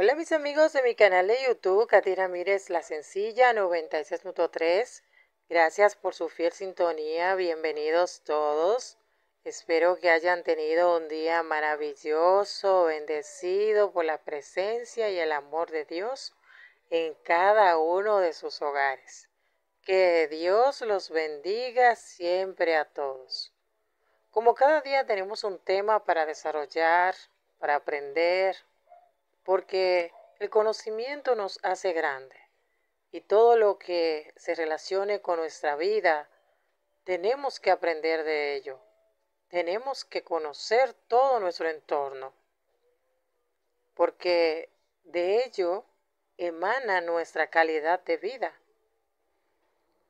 Hola mis amigos de mi canal de YouTube, Katira Ramírez La Sencilla 96.3. Gracias por su fiel sintonía, bienvenidos todos. Espero que hayan tenido un día maravilloso, bendecido por la presencia y el amor de Dios en cada uno de sus hogares. Que Dios los bendiga siempre a todos. Como cada día tenemos un tema para desarrollar, para aprender, porque el conocimiento nos hace grande y todo lo que se relacione con nuestra vida, tenemos que aprender de ello. Tenemos que conocer todo nuestro entorno, porque de ello emana nuestra calidad de vida.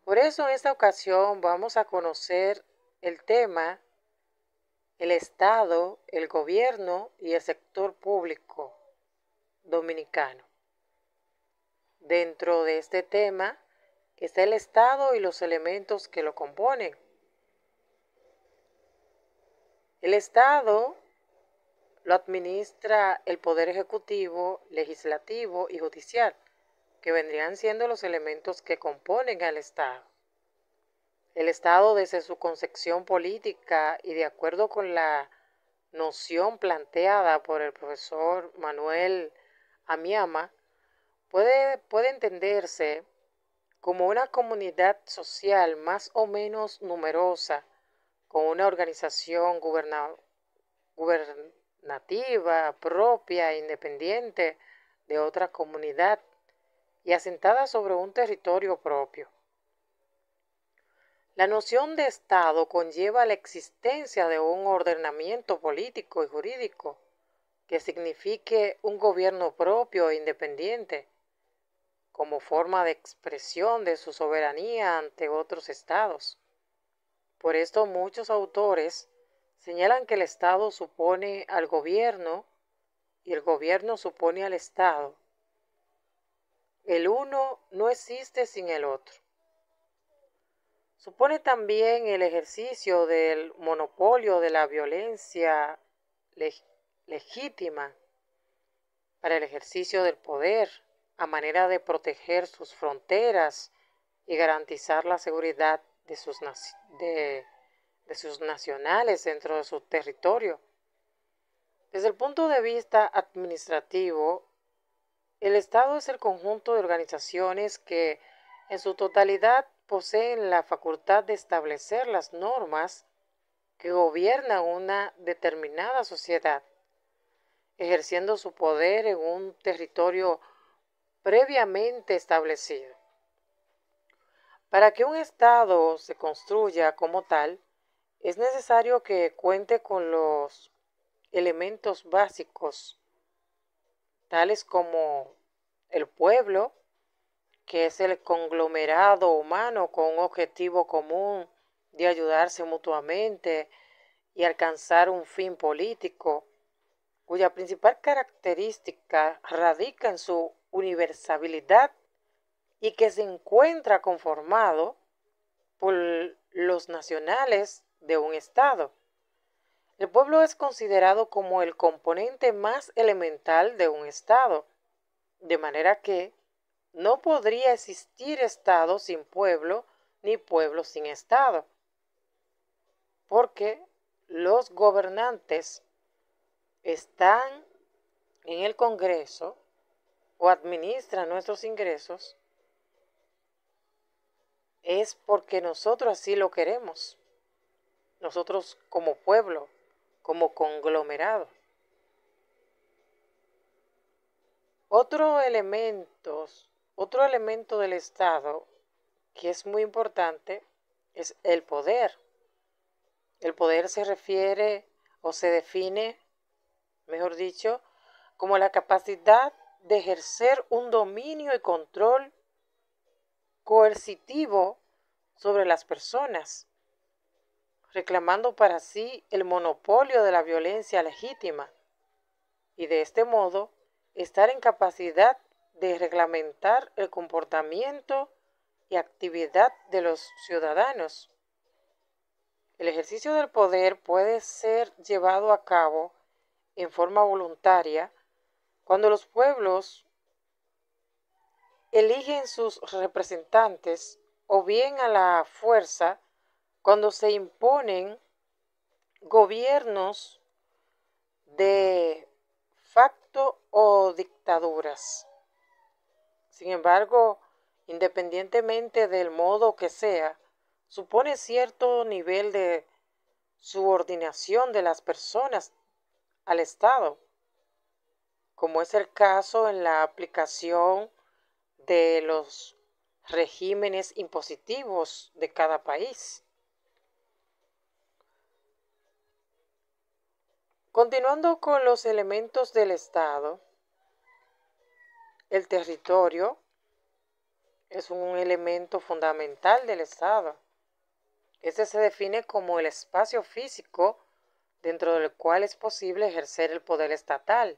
Por eso en esta ocasión vamos a conocer el tema, el Estado, el gobierno y el sector público dominicano. Dentro de este tema está el Estado y los elementos que lo componen. El Estado lo administra el Poder Ejecutivo, Legislativo y Judicial, que vendrían siendo los elementos que componen al Estado. El Estado desde su concepción política y de acuerdo con la noción planteada por el profesor Manuel a mi ama, puede, entenderse como una comunidad social más o menos numerosa, con una organización gubernativa propia e independiente de otra comunidad y asentada sobre un territorio propio. La noción de Estado conlleva la existencia de un ordenamiento político y jurídico que signifique un gobierno propio e independiente, como forma de expresión de su soberanía ante otros estados. Por esto muchos autores señalan que el Estado supone al gobierno y el gobierno supone al Estado. El uno no existe sin el otro. Supone también el ejercicio del monopolio de la violencia legítima para el ejercicio del poder a manera de proteger sus fronteras y garantizar la seguridad de sus, de, sus nacionales dentro de su territorio. Desde el punto de vista administrativo, el Estado es el conjunto de organizaciones que en su totalidad poseen la facultad de establecer las normas que gobiernan una determinada sociedad ejerciendo su poder en un territorio previamente establecido. Para que un Estado se construya como tal, es necesario que cuente con los elementos básicos, tales como el pueblo, que es el conglomerado humano con un objetivo común de ayudarse mutuamente y alcanzar un fin político, cuya principal característica radica en su universabilidad y que se encuentra conformado por los nacionales de un Estado. El pueblo es considerado como el componente más elemental de un Estado, de manera que no podría existir Estado sin pueblo ni pueblo sin Estado, porque los gobernantes están en el Congreso o administran nuestros ingresos, es porque nosotros así lo queremos. Nosotros como pueblo, como conglomerado. Otro elemento, otro elemento del Estado que es muy importante es el poder. El poder se refiere o se define mejor dicho, como la capacidad de ejercer un dominio y control coercitivo sobre las personas, reclamando para sí el monopolio de la violencia legítima y de este modo estar en capacidad de reglamentar el comportamiento y actividad de los ciudadanos. El ejercicio del poder puede ser llevado a cabo en forma voluntaria, cuando los pueblos eligen sus representantes o bien a la fuerza, cuando se imponen gobiernos de facto o dictaduras. Sin embargo, independientemente del modo que sea, supone cierto nivel de subordinación de las personas al Estado, como es el caso en la aplicación de los regímenes impositivos de cada país. Continuando con los elementos del Estado, el territorio es un elemento fundamental del Estado. Este se define como el espacio físico dentro del cual es posible ejercer el poder estatal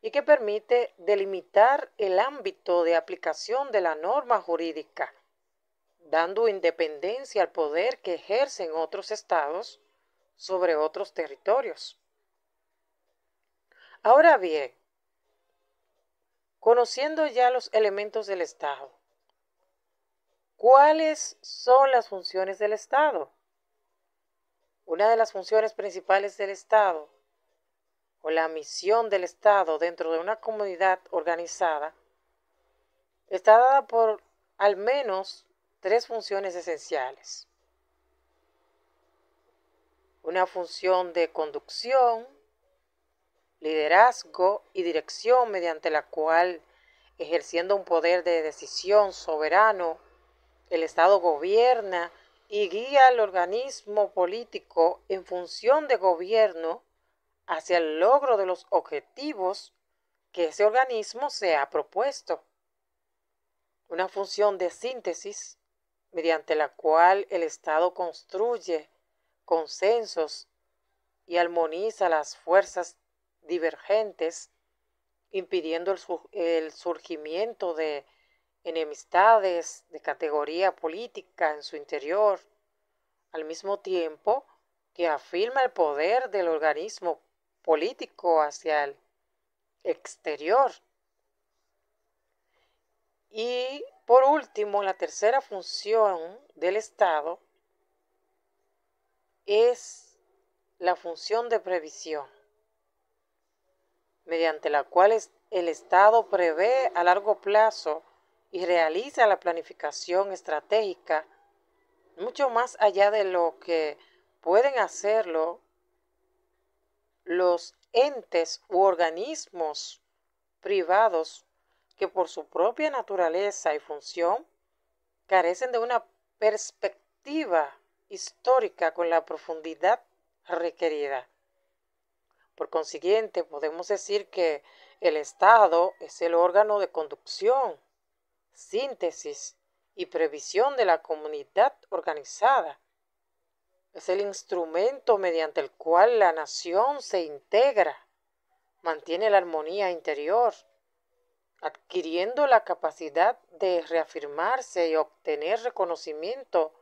y que permite delimitar el ámbito de aplicación de la norma jurídica, dando independencia al poder que ejercen otros estados sobre otros territorios. Ahora bien, conociendo ya los elementos del Estado, ¿cuáles son las funciones del Estado? Una de las funciones principales del Estado o la misión del Estado dentro de una comunidad organizada está dada por al menos tres funciones esenciales. Una función de conducción, liderazgo y dirección mediante la cual, ejerciendo un poder de decisión soberano, el Estado gobierna y guía al organismo político en función de gobierno hacia el logro de los objetivos que ese organismo se ha propuesto. Una función de síntesis mediante la cual el Estado construye consensos y armoniza las fuerzas divergentes, impidiendo el, el surgimiento de enemistades de categoría política en su interior, al mismo tiempo que afirma el poder del organismo político hacia el exterior. Y por último, la tercera función del Estado es la función de previsión, mediante la cual el Estado prevé a largo plazo y realiza la planificación estratégica mucho más allá de lo que pueden hacerlo los entes u organismos privados que por su propia naturaleza y función carecen de una perspectiva histórica con la profundidad requerida. Por consiguiente, podemos decir que el Estado es el órgano de conducción síntesis y previsión de la comunidad organizada. Es el instrumento mediante el cual la nación se integra, mantiene la armonía interior, adquiriendo la capacidad de reafirmarse y obtener reconocimiento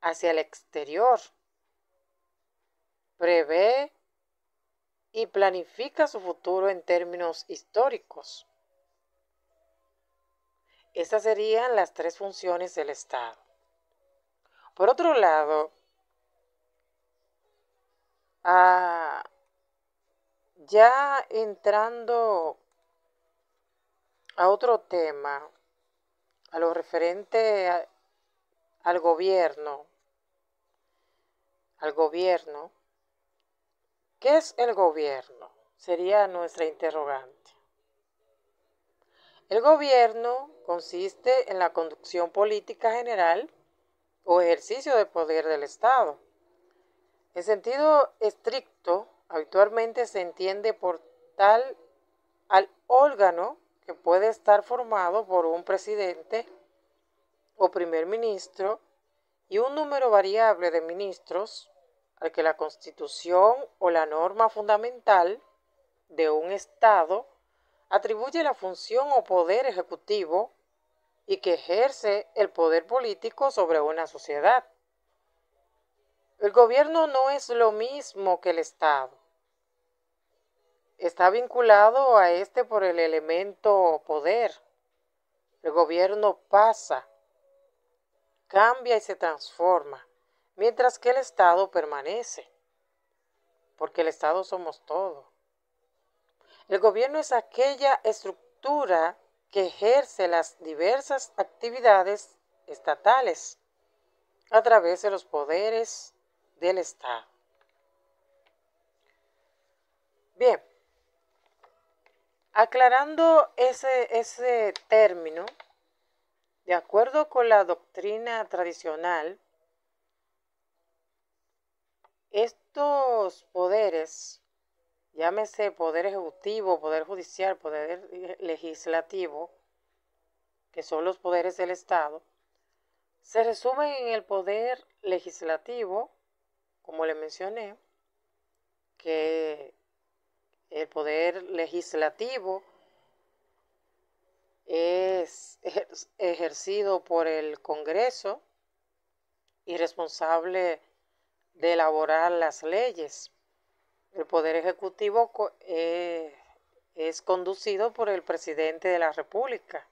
hacia el exterior. Prevé y planifica su futuro en términos históricos. Estas serían las tres funciones del Estado. Por otro lado, ah, ya entrando a otro tema, a lo referente al gobierno, al gobierno, ¿qué es el gobierno? Sería nuestra interrogante. El gobierno consiste en la conducción política general o ejercicio de poder del Estado. En sentido estricto, habitualmente se entiende por tal al órgano que puede estar formado por un presidente o primer ministro y un número variable de ministros al que la constitución o la norma fundamental de un Estado atribuye la función o poder ejecutivo y que ejerce el poder político sobre una sociedad. El gobierno no es lo mismo que el Estado. Está vinculado a este por el elemento poder. El gobierno pasa, cambia y se transforma, mientras que el Estado permanece, porque el Estado somos todos. El gobierno es aquella estructura que ejerce las diversas actividades estatales a través de los poderes del Estado. Bien, aclarando ese, ese término, de acuerdo con la doctrina tradicional, estos poderes llámese poder ejecutivo, poder judicial, poder eh, legislativo, que son los poderes del Estado, se resumen en el poder legislativo, como le mencioné, que el poder legislativo es ejercido por el Congreso y responsable de elaborar las leyes el Poder Ejecutivo eh, es conducido por el presidente de la República,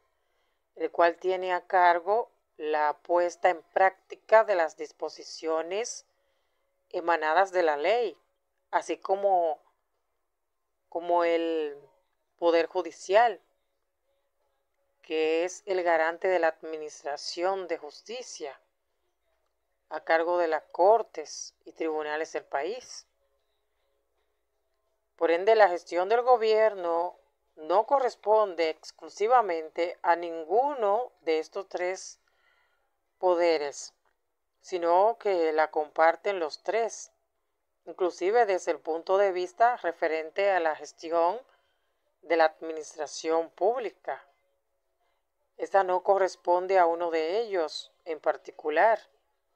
el cual tiene a cargo la puesta en práctica de las disposiciones emanadas de la ley, así como, como el Poder Judicial, que es el garante de la Administración de Justicia, a cargo de las Cortes y Tribunales del país. Por la gestión del gobierno no corresponde exclusivamente a ninguno de estos tres poderes, sino que la comparten los tres, inclusive desde el punto de vista referente a la gestión de la administración pública. Esta no corresponde a uno de ellos en particular,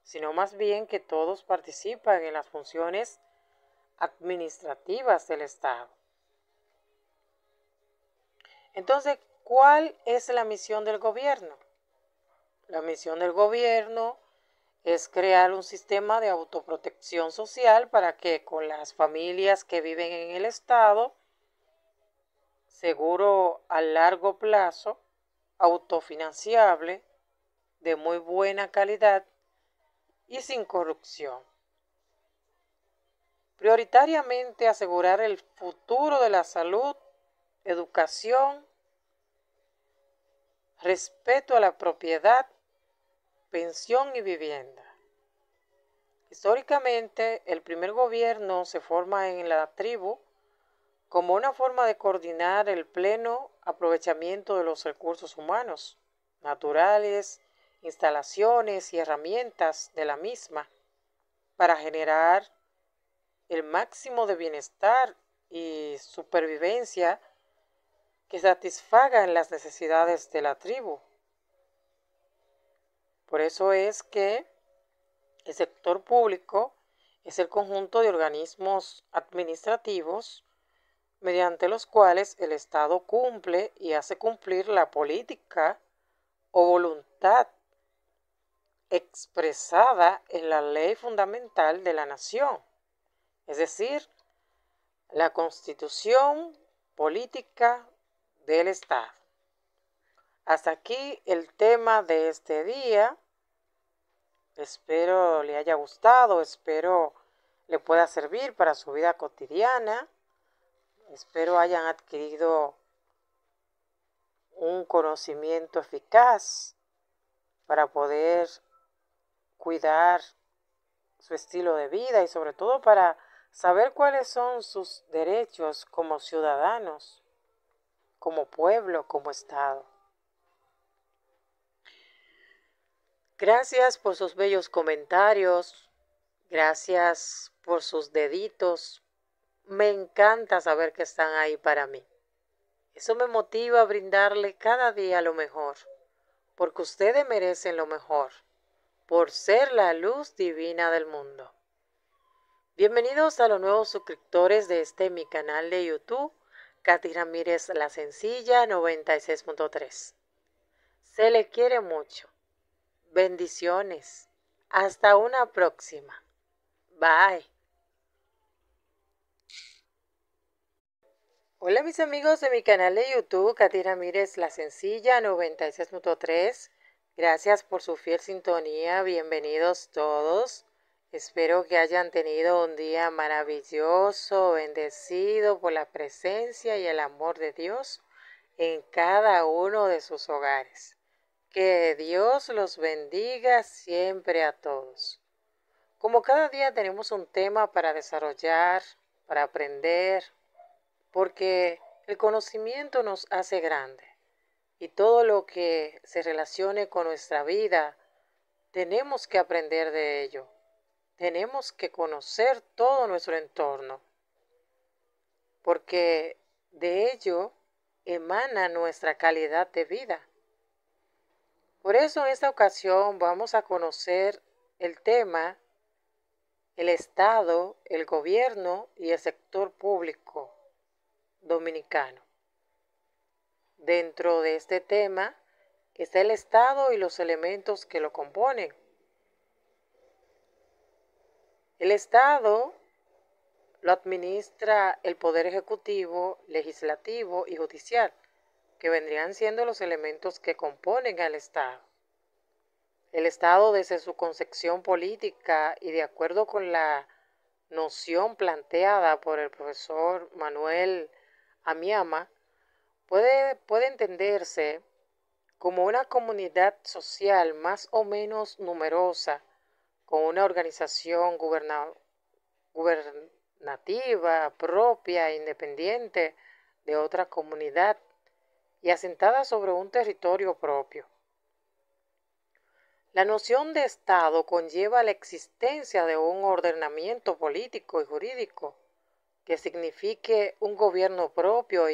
sino más bien que todos participan en las funciones administrativas del Estado. Entonces, ¿cuál es la misión del gobierno? La misión del gobierno es crear un sistema de autoprotección social para que con las familias que viven en el Estado, seguro a largo plazo, autofinanciable, de muy buena calidad y sin corrupción prioritariamente asegurar el futuro de la salud, educación, respeto a la propiedad, pensión y vivienda. Históricamente, el primer gobierno se forma en la tribu como una forma de coordinar el pleno aprovechamiento de los recursos humanos, naturales, instalaciones y herramientas de la misma para generar el máximo de bienestar y supervivencia que satisfagan las necesidades de la tribu. Por eso es que el sector público es el conjunto de organismos administrativos mediante los cuales el Estado cumple y hace cumplir la política o voluntad expresada en la ley fundamental de la nación es decir, la constitución política del Estado. Hasta aquí el tema de este día. Espero le haya gustado, espero le pueda servir para su vida cotidiana. Espero hayan adquirido un conocimiento eficaz para poder cuidar su estilo de vida y sobre todo para saber cuáles son sus derechos como ciudadanos, como pueblo, como Estado. Gracias por sus bellos comentarios, gracias por sus deditos. Me encanta saber que están ahí para mí. Eso me motiva a brindarle cada día lo mejor, porque ustedes merecen lo mejor, por ser la luz divina del mundo. Bienvenidos a los nuevos suscriptores de este mi canal de YouTube, Katina Ramírez La Sencilla 96.3. Se le quiere mucho. Bendiciones. Hasta una próxima. Bye. Hola mis amigos de mi canal de YouTube, Katina Ramírez La Sencilla 96.3. Gracias por su fiel sintonía. Bienvenidos todos. Espero que hayan tenido un día maravilloso, bendecido por la presencia y el amor de Dios en cada uno de sus hogares. Que Dios los bendiga siempre a todos. Como cada día tenemos un tema para desarrollar, para aprender, porque el conocimiento nos hace grande y todo lo que se relacione con nuestra vida, tenemos que aprender de ello tenemos que conocer todo nuestro entorno, porque de ello emana nuestra calidad de vida. Por eso en esta ocasión vamos a conocer el tema, el Estado, el gobierno y el sector público dominicano. Dentro de este tema está el Estado y los elementos que lo componen el Estado lo administra el Poder Ejecutivo, Legislativo y Judicial, que vendrían siendo los elementos que componen al Estado. El Estado desde su concepción política y de acuerdo con la noción planteada por el profesor Manuel Amiama, puede, puede entenderse como una comunidad social más o menos numerosa con una organización gubernativa propia e independiente de otra comunidad y asentada sobre un territorio propio. La noción de Estado conlleva la existencia de un ordenamiento político y jurídico que signifique un gobierno propio y